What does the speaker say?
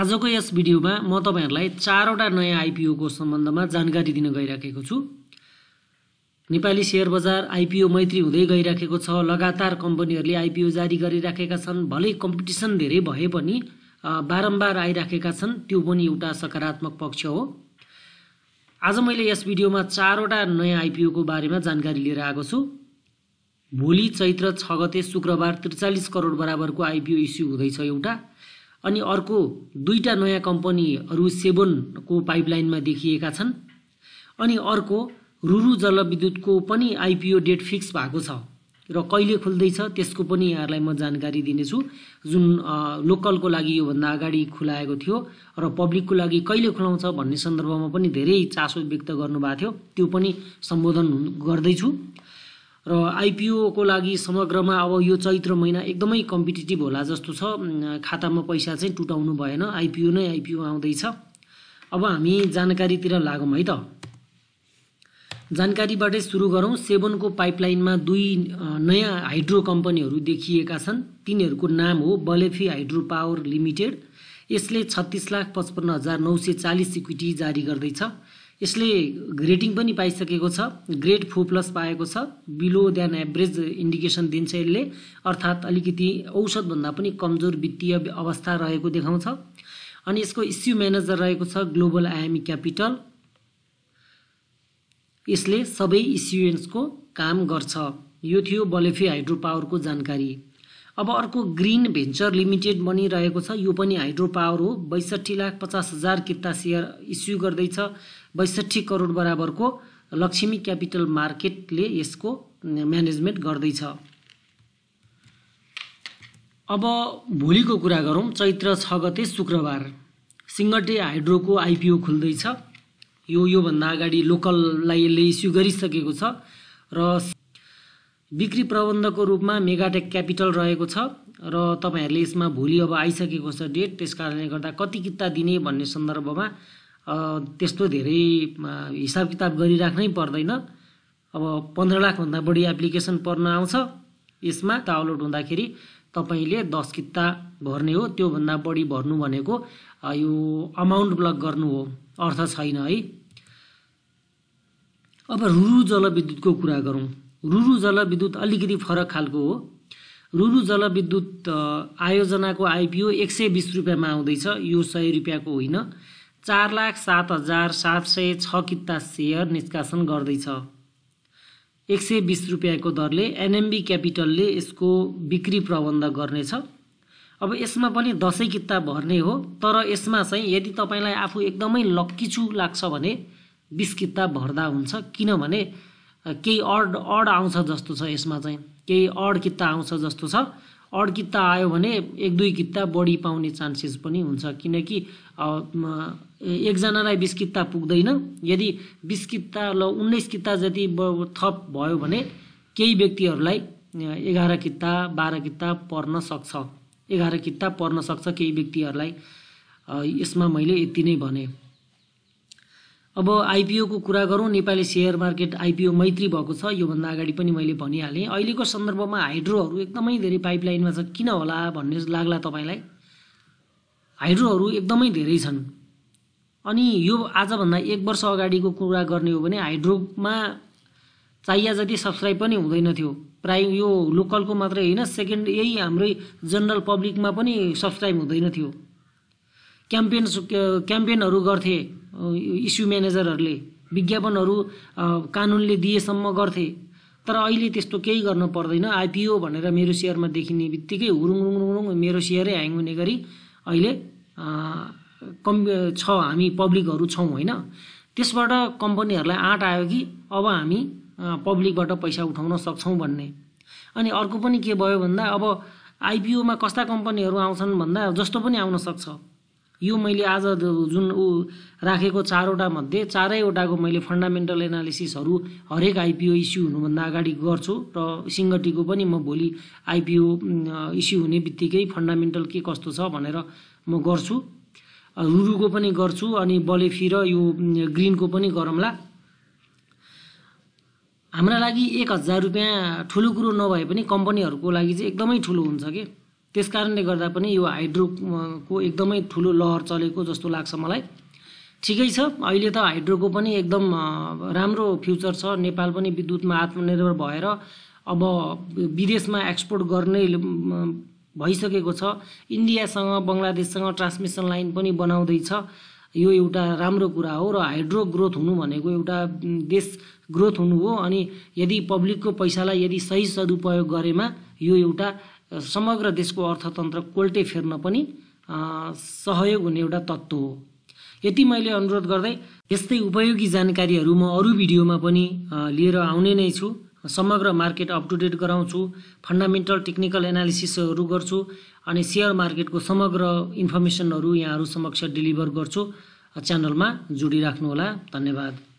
आजको यस भिडियोमा म तपाईँहरूलाई चारवटा नयाँ आइपिओको सम्बन्धमा जानकारी दिन गइराखेको छु नेपाली सेयर बजार आइपिओ मैत्री हुँदै गइराखेको छ लगातार कम्पनीहरूले आइपिओ जारी गरिराखेका छन् भलै कम्पिटिसन धेरै भए पनि बारम्बार आइराखेका छन् त्यो पनि एउटा सकारात्मक पक्ष हो आज मैले यस भिडियोमा चारवटा नयाँ आइपिओको बारेमा जानकारी लिएर आएको छु भोलि चैत्र छ गते शुक्रबार त्रिचालिस करोड बराबरको आइपिओ इस्यु हुँदैछ एउटा अनि अर्को दुईवटा नयाँ कम्पनीहरू सेवनको पाइपलाइनमा देखिएका छन् अनि अर्को रुरु जलविद्युतको पनि आइपिओ डेट फिक्स भएको छ र कहिले खुल्दैछ त्यसको पनि यहाँहरूलाई म जानकारी दिनेछु जुन लोकलको लागि योभन्दा अगाडि खुलाएको थियो र पब्लिकको लागि कहिले खुलाउँछ भन्ने सन्दर्भमा पनि धेरै चासो व्यक्त गर्नुभएको थियो त्यो पनि सम्बोधन गर्दैछु र आइपिओको लागि समग्रमा अब यो चैत्र महिना एकदमै कम्पिटेटिभ होला जस्तो छ खातामा पैसा चाहिँ टुटाउनु भएन आइपिओ नै आइपिओ आउँदैछ अब हामी जानकारीतिर लागौँ है त जानकारीबाटै सुरु गरौँ सेभनको पाइपलाइनमा दुई नयाँ हाइड्रो कम्पनीहरू देखिएका छन् तिनीहरूको नाम हो बलेफी हाइड्रो पावर लिमिटेड यसले छत्तिस लाख पचपन्न हजार नौ सय चालिस इक्विटी जारी गर्दैछ यसले ग्रेटिङ पनि पाइसकेको छ ग्रेड फोर प्लस पाएको छ बिलो देन एभरेज इन्डिकेसन दिन्छ यसले अर्थात् अलिकति औषधभन्दा पनि कमजोर वित्तीय अवस्था रहेको देखाउँछ अनि यसको इस्यु म्यानेजर रहेको छ ग्लोबल आयामी क्यापिटल यसले सबै इस्युएन्सको काम गर्छ यो थियो बलेफी हाइड्रो पावरको जानकारी अब अर्को ग्रिन भेन्चर लिमिटेड बनिरहेको छ यो पनि हाइड्रो पावर हो बैसठी लाख पचास हजार किता सेयर इस्यु गर्दैछ बैसठी करोड बराबरको लक्ष्मी क्यापिटल मार्केटले यसको म्यानेजमेन्ट गर्दैछ अब भोलिको कुरा गरौँ चैत्र छ गते शुक्रबार सिङ्गटे हाइड्रोको आइपिओ खुल्दैछ यो योभन्दा अगाडि लोकललाई यसले इस्यु गरिसकेको छ र बिक्री प्रबन्धको रूपमा मेगाटेक क्यापिटल रहेको छ र तपाईँहरूले यसमा भोलि अब आइसकेको छ डेट त्यस कारणले गर्दा कति किता दिने भन्ने सन्दर्भमा त्यस्तो धेरै हिसाब किताब गरिराख्नै पर्दैन अब पन्ध्र लाखभन्दा बढी एप्लिकेसन पर्न आउँछ यसमा डाउनलोड हुँदाखेरि तपाईँले दस किता भर्ने हो त्योभन्दा बढी भर्नु भनेको यो अमाउन्ट ब्लक गर्नु हो अर्थ छैन है अब रुरु जलविद्युतको कुरा गरौँ रुरु जलविद्युत अलिकति फरक खालको हो रुरु जलविद्युत आयोजनाको आइपिओ एक सय बिस रुपियाँमा आउँदैछ यो सय रुपियाँको होइन चार लाख सात हजार सात सय छ किता सेयर निष्कासन गर्दैछ एक सय बिस रुपियाँको दरले एनएमबी क्यापिटलले यसको बिक्री प्रबन्ध गर्नेछ अब यसमा पनि दसैँ किता भर्ने हो तर यसमा चाहिँ यदि तपाईँलाई आफू एकदमै लक्की छु लाग्छ भने बिस किता भर्दा हुन्छ किनभने केही अड अड आउँछ जस्तो छ यसमा चाहिँ केही अड किता आउँछ जस्तो छ अड किता आयो भने एक दुई किता बढी पाउने चान्सेस पनि हुन्छ किनकि एकजनालाई बिस किता पुग्दैन यदि बिस किता ल उन्नाइस किता जति थप भयो भने केही व्यक्तिहरूलाई एघार किता बाह्र किता पर्न सक्छ एघार किता पर्न सक्छ केही व्यक्तिहरूलाई यसमा मैले यति नै भने अब आइपिओको कुरा गरौँ नेपाली सेयर मार्केट आइपिओ मैत्री भएको छ योभन्दा अगाडि पनि मैले भनिहालेँ अहिलेको सन्दर्भमा हाइड्रोहरू एकदमै धेरै पाइपलाइनमा छ किन होला भन्ने लाग्ला तपाईँलाई हाइड्रोहरू एकदमै धेरै छन् अनि यो आजभन्दा एक वर्ष अगाडिको कुरा गर्ने हो भने हाइड्रोमा चाहिए जति सब्सक्राइब पनि हुँदैन थियो प्राय यो लोकलको मात्रै होइन सेकेन्ड यही हाम्रै जनरल पब्लिकमा पनि सब्सक्राइब हुँदैन थियो क्याम्पेन क्याम्पेनहरू गर्थे इस्यु म्यानेजरहरूले विज्ञापनहरू कानुनले दिएसम्म गर्थे तर अहिले त्यस्तो केही गर्न पर्दैन आइपिओ भनेर मेरो सेयरमा देखिने बित्तिकै हुरुङ रुङ मेरो सेयरै ह्याङ हुने गरी अहिले कम् छ हामी पब्लिकहरू छौँ होइन त्यसबाट कम्पनीहरूलाई आँट आयो कि अब हामी पब्लिकबाट पैसा उठाउन सक्छौँ भन्ने अनि अर्को पनि के भयो भन्दा अब आइपिओमा कस्ता कम्पनीहरू आउँछन् भन्दा जस्तो पनि आउन सक्छ यो मैले आज जुन ऊ राखेको चारवटा मध्ये चारैवटाको मैले फन्डामेन्टल एनालिसिसहरू हरेक आइपिओ इस्यु हुनुभन्दा अगाडि गर्छु र सिङ्गटीको पनि म भोलि आइपिओ इस्यु हुने बित्तिकै फन्डामेन्टल के कस्तो छ भनेर म गर्छु रुरुको पनि गर्छु अनि बलेफी र यो ग्रिनको पनि गरौँला हाम्रा लागि एक हजार रुपियाँ ठुलो कुरो नभए पनि कम्पनीहरूको लागि चाहिँ एकदमै ठुलो हुन्छ कि त्यस कारणले गर्दा पनि यो हाइड्रोको एकदमै ठुलो लहर चलेको जस्तो लाग्छ मलाई ठिकै छ अहिले त हाइड्रोको पनि एकदम राम्रो फ्युचर छ नेपाल पनि विद्युतमा आत्मनिर्भर भएर अब विदेशमा एक्सपोर्ट गर्ने भइसकेको छ इन्डियासँग बङ्गलादेशसँग ट्रान्समिसन लाइन पनि बनाउँदैछ यो एउटा राम्रो कुरा हो र हाइड्रो ग्रोथ हुनु भनेको एउटा देश ग्रोथ हुनु हो अनि यदि पब्लिकको पैसालाई यदि सही सदुपयोग गरेमा यो एउटा समग्र देशको अर्थतन्त्र कोल्टे फेर्न पनि सहयोग हुने एउटा तत्त्व हो यति मैले अनुरोध गर्दै यस्तै उपयोगी जानकारीहरू म अरू भिडियोमा पनि लिएर आउने नै छु समग्र मार्केट अप टु डेट गराउँछु फन्डामेन्टल टेक्निकल एनालिसिसहरू गर्छु अनि सेयर मार्केटको समग्र इन्फर्मेसनहरू यहाँहरू समक्ष डेलिभर गर्छु च्यानलमा जोडिराख्नुहोला धन्यवाद